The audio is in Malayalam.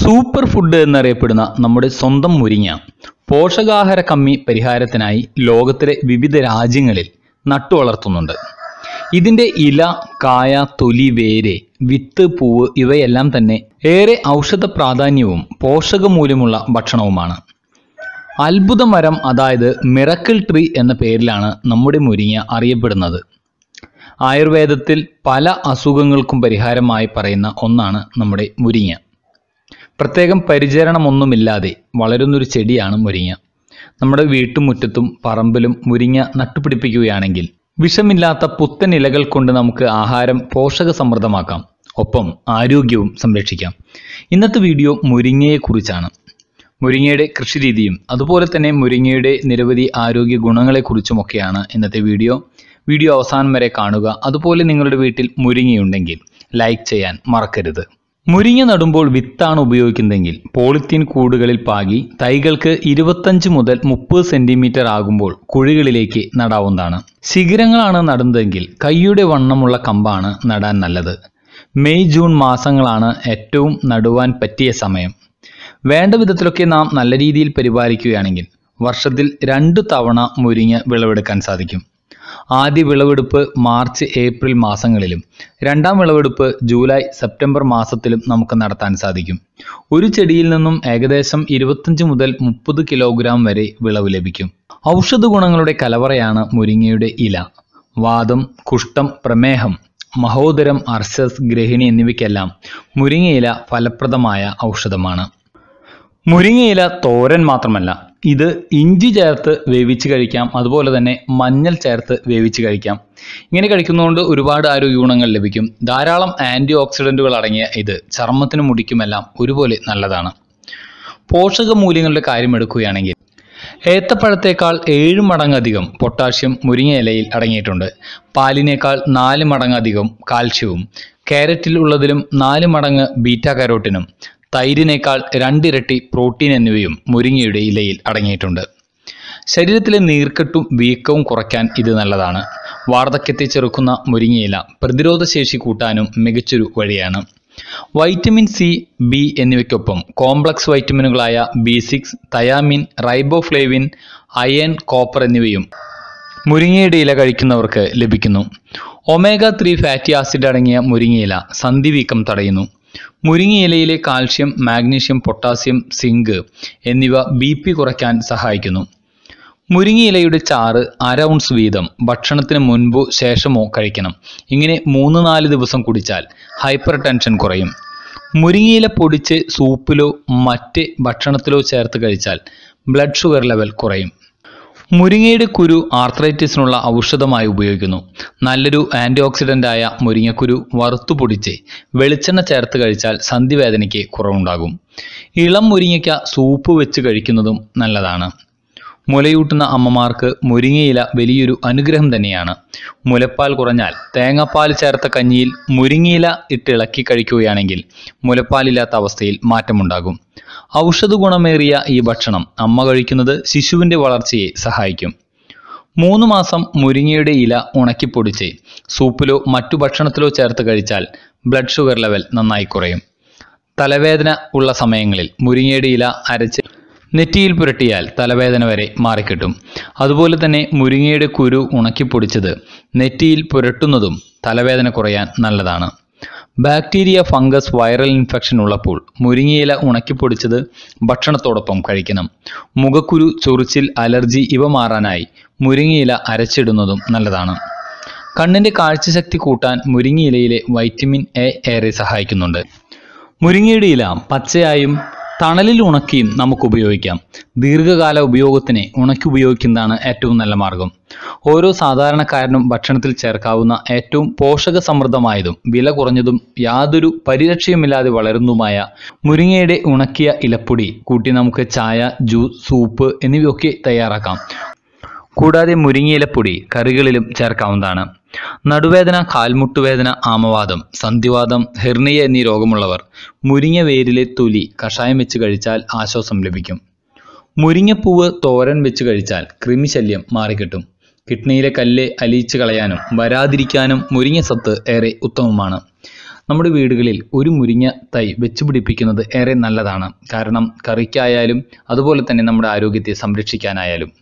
സൂപ്പർ ഫുഡ് എന്നറിയപ്പെടുന്ന നമ്മുടെ സ്വന്തം മുരിങ്ങ പോഷകാഹാര കമ്മി പരിഹാരത്തിനായി ലോകത്തിലെ വിവിധ രാജ്യങ്ങളിൽ നട്ടുവളർത്തുന്നുണ്ട് ഇതിൻ്റെ ഇല കായ തൊലി വേര് വിത്ത് പൂവ് ഇവയെല്ലാം തന്നെ ഏറെ ഔഷധ പ്രാധാന്യവും പോഷകമൂല്യമുള്ള ഭക്ഷണവുമാണ് അത്ഭുത മരം അതായത് മിറക്കിൾ ട്രീ എന്ന പേരിലാണ് നമ്മുടെ മുരിങ്ങ അറിയപ്പെടുന്നത് ആയുർവേദത്തിൽ പല അസുഖങ്ങൾക്കും പരിഹാരമായി പറയുന്ന ഒന്നാണ് നമ്മുടെ മുരിങ്ങ പ്രത്യേകം പരിചരണമൊന്നുമില്ലാതെ വളരുന്നൊരു ചെടിയാണ് മുരിങ്ങ നമ്മുടെ വീട്ടുമുറ്റത്തും പറമ്പിലും മുരിങ്ങ നട്ടുപിടിപ്പിക്കുകയാണെങ്കിൽ വിഷമില്ലാത്ത പുത്തൻ ഇലകൾ കൊണ്ട് നമുക്ക് ആഹാരം പോഷക സമൃദ്ധമാക്കാം ഒപ്പം ആരോഗ്യവും സംരക്ഷിക്കാം ഇന്നത്തെ വീഡിയോ മുരിങ്ങയെക്കുറിച്ചാണ് മുരിങ്ങയുടെ കൃഷി രീതിയും അതുപോലെ തന്നെ മുരിങ്ങയുടെ നിരവധി ആരോഗ്യ ഗുണങ്ങളെക്കുറിച്ചുമൊക്കെയാണ് ഇന്നത്തെ വീഡിയോ വീഡിയോ അവസാനം വരെ കാണുക അതുപോലെ നിങ്ങളുടെ വീട്ടിൽ മുരിങ്ങയുണ്ടെങ്കിൽ ലൈക്ക് ചെയ്യാൻ മറക്കരുത് മുരിങ്ങ നടുമ്പോൾ വിത്താണ് ഉപയോഗിക്കുന്നതെങ്കിൽ പോളിത്തീൻ കൂടുകളിൽ പാകി തൈകൾക്ക് ഇരുപത്തഞ്ച് മുതൽ മുപ്പത് സെന്റിമീറ്റർ ആകുമ്പോൾ കുഴികളിലേക്ക് നടാവുന്നതാണ് ശിഖരങ്ങളാണ് നടുന്നതെങ്കിൽ കൈയുടെ വണ്ണമുള്ള കമ്പാണ് നടാൻ നല്ലത് മെയ് ജൂൺ മാസങ്ങളാണ് ഏറ്റവും നടുവാൻ പറ്റിയ സമയം വേണ്ട വിധത്തിലൊക്കെ നാം നല്ല രീതിയിൽ പരിപാലിക്കുകയാണെങ്കിൽ വർഷത്തിൽ രണ്ട് തവണ മുരിങ്ങ വിളവെടുക്കാൻ സാധിക്കും ആദ്യ വിളവെടുപ്പ് മാർച്ച് ഏപ്രിൽ മാസങ്ങളിലും രണ്ടാം വിളവെടുപ്പ് ജൂലൈ സെപ്റ്റംബർ മാസത്തിലും നമുക്ക് നടത്താൻ സാധിക്കും ഒരു ചെടിയിൽ നിന്നും ഏകദേശം ഇരുപത്തഞ്ച് മുതൽ മുപ്പത് കിലോഗ്രാം വരെ വിളവ് ലഭിക്കും ഔഷധ ഗുണങ്ങളുടെ കലവറയാണ് മുരിങ്ങയുടെ ഇല വാദം കുഷ്ഠം പ്രമേഹം മഹോദരം അർശസ് ഗ്രഹിണി എന്നിവയ്ക്കെല്ലാം മുരിങ്ങയില ഫലപ്രദമായ ഔഷധമാണ് മുരിങ്ങയില തോരൻ മാത്രമല്ല ഇത് ഇഞ്ചി ചേർത്ത് വേവിച്ച് കഴിക്കാം അതുപോലെ തന്നെ മഞ്ഞൾ ചേർത്ത് വേവിച്ച് കഴിക്കാം ഇങ്ങനെ കഴിക്കുന്നതുകൊണ്ട് ഒരുപാട് ആരോഗ്യ ഗുണങ്ങൾ ലഭിക്കും ധാരാളം ആൻറ്റി ഓക്സിഡൻറ്റുകൾ അടങ്ങിയ ഇത് ചർമ്മത്തിനും മുടിക്കുമെല്ലാം ഒരുപോലെ നല്ലതാണ് പോഷക മൂല്യങ്ങളുടെ കാര്യം എടുക്കുകയാണെങ്കിൽ ഏത്തപ്പഴത്തേക്കാൾ ഏഴ് മടങ്ങധികം പൊട്ടാഷ്യം മുരിങ്ങയിലയിൽ അടങ്ങിയിട്ടുണ്ട് പാലിനേക്കാൾ നാല് മടങ്ങധികം കാൽസ്യവും കാരറ്റിൽ ഉള്ളതിലും നാല് മടങ്ങ് ബീറ്റാ കരോട്ടിനും തൈരിനേക്കാൾ രണ്ടിരട്ടി പ്രോട്ടീൻ എന്നിവയും മുരിങ്ങയുടെ ഇലയിൽ അടങ്ങിയിട്ടുണ്ട് ശരീരത്തിലെ നീർക്കെട്ടും വീക്കവും കുറയ്ക്കാൻ ഇത് നല്ലതാണ് വാർദ്ധക്യത്തെ ചെറുക്കുന്ന മുരിങ്ങയില പ്രതിരോധശേഷി കൂട്ടാനും മികച്ചൊരു വഴിയാണ് വൈറ്റമിൻ സി ബി എന്നിവയ്ക്കൊപ്പം കോംപ്ലക്സ് വൈറ്റമിനുകളായ B six thiamine riboflavin iron copper എന്നിവയും മുരിങ്ങയുടെ ഇല കഴിക്കുന്നവർക്ക് ലഭിക്കുന്നു ഒമേഗ ത്രീ ഫാറ്റി ആസിഡ് അടങ്ങിയ മുരിങ്ങയില സന്ധി വീക്കം തടയുന്നു മുരിങ്ങയിലയിലെ കാൽഷ്യം മാഗ്നീഷ്യം പൊട്ടാസ്യം സിങ്ക് എന്നിവ ബി പി കുറയ്ക്കാൻ സഹായിക്കുന്നു മുരിങ്ങയിലയുടെ ചാറ് അര ഔൺസ് വീതം ഭക്ഷണത്തിന് മുൻപോ ശേഷമോ കഴിക്കണം ഇങ്ങനെ മൂന്ന് നാല് ദിവസം കുടിച്ചാൽ ഹൈപ്പർ ടെൻഷൻ കുറയും മുരിങ്ങയില പൊടിച്ച് സൂപ്പിലോ മറ്റ് ഭക്ഷണത്തിലോ ചേർത്ത് കഴിച്ചാൽ ബ്ലഡ് ഷുഗർ ലെവൽ കുറയും മുരിങ്ങയുടെ കുരു ആർത്രൈറ്റിസിനുള്ള ഔഷധമായി ഉപയോഗിക്കുന്നു നല്ലൊരു ആൻറ്റി ആയ മുരിങ്ങക്കുരു വറുത്തു പൊടിച്ച് വെളിച്ചെണ്ണ ചേർത്ത് കഴിച്ചാൽ സന്ധിവേദനയ്ക്ക് കുറവുണ്ടാകും ഇളം മുരിങ്ങയ്ക്ക സൂപ്പ് വെച്ച് കഴിക്കുന്നതും നല്ലതാണ് മുലയൂട്ടുന്ന അമ്മമാർക്ക് മുരിങ്ങയില വലിയൊരു അനുഗ്രഹം തന്നെയാണ് മുലപ്പാൽ കുറഞ്ഞാൽ തേങ്ങാപ്പാൽ ചേർത്ത കഞ്ഞിയിൽ മുരിങ്ങയില ഇട്ടിളക്കി കഴിക്കുകയാണെങ്കിൽ മുലപ്പാലില്ലാത്ത അവസ്ഥയിൽ മാറ്റമുണ്ടാകും ഔഷധ ഗുണമേറിയ ഈ ഭക്ഷണം അമ്മ കഴിക്കുന്നത് ശിശുവിന്റെ വളർച്ചയെ സഹായിക്കും മൂന്ന് മാസം മുരിങ്ങയുടെ ഇല ഉണക്കിപ്പൊടിച്ച് സൂപ്പിലോ മറ്റു ഭക്ഷണത്തിലോ ചേർത്ത് കഴിച്ചാൽ ബ്ലഡ് ഷുഗർ ലെവൽ നന്നായി കുറയും തലവേദന ഉള്ള സമയങ്ങളിൽ മുരിങ്ങയുടെ ഇല അരച്ച് നെറ്റിയിൽ പുരട്ടിയാൽ തലവേദന വരെ മാറിക്കിട്ടും അതുപോലെ തന്നെ മുരിങ്ങയുടെ കുരു ഉണക്കിപ്പൊടിച്ചത് നെറ്റിയിൽ പുരട്ടുന്നതും തലവേദന കുറയാൻ നല്ലതാണ് ബാക്ടീരിയ ഫംഗസ് വൈറൽ ഇൻഫെക്ഷൻ ഉള്ളപ്പോൾ മുരിങ്ങയില ഉണക്കിപ്പൊടിച്ചത് ഭക്ഷണത്തോടൊപ്പം കഴിക്കണം മുഖക്കുരു ചൊറിച്ചിൽ അലർജി ഇവ മാറാനായി മുരിങ്ങയില അരച്ചിടുന്നതും നല്ലതാണ് കണ്ണിൻ്റെ കാഴ്ചശക്തി കൂട്ടാൻ മുരിങ്ങയിലയിലെ വൈറ്റമിൻ എ ഏറെ സഹായിക്കുന്നുണ്ട് മുരിങ്ങയുടെ ഇല പച്ചയായും തണലിൽ ഉണക്കിയും നമുക്ക് ഉപയോഗിക്കാം ദീർഘകാല ഉപയോഗത്തിന് ഉണക്കി ഉപയോഗിക്കുന്നതാണ് ഏറ്റവും നല്ല മാർഗം ഓരോ സാധാരണക്കാരനും ഭക്ഷണത്തിൽ ചേർക്കാവുന്ന ഏറ്റവും പോഷക സമൃദ്ധമായതും വില കുറഞ്ഞതും യാതൊരു പരിരക്ഷയുമില്ലാതെ വളരുന്നതുമായ മുരിങ്ങയുടെ ഉണക്കിയ ഇലപ്പൊടി കൂട്ടി നമുക്ക് ചായ ജ്യൂസ് സൂപ്പ് എന്നിവയൊക്കെ തയ്യാറാക്കാം കൂടാതെ മുരിങ്ങയിലപ്പൊടി കറികളിലും ചേർക്കാവുന്നതാണ് നടുവേദന കാൽമുട്ടുവേദന ആമവാദം സന്ധിവാദം ഹെർണിയ എന്നീ രോഗമുള്ളവർ മുരിങ്ങ വേരിലെ തൊലി കഷായം വെച്ച് കഴിച്ചാൽ ആശ്വാസം ലഭിക്കും മുരിങ്ങപ്പൂവ് തോരൻ വെച്ച് കഴിച്ചാൽ കൃമിശല്യം മാറിക്കിട്ടും കിഡ്നിയിലെ കല്ല് അലിയിച്ച് കളയാനും വരാതിരിക്കാനും മുരിങ്ങ സത്ത് ഏറെ ഉത്തമമാണ് നമ്മുടെ വീടുകളിൽ ഒരു മുരിങ്ങ തൈ വെച്ച് പിടിപ്പിക്കുന്നത് ഏറെ നല്ലതാണ് കാരണം കറിക്കായാലും അതുപോലെ തന്നെ നമ്മുടെ ആരോഗ്യത്തെ സംരക്ഷിക്കാനായാലും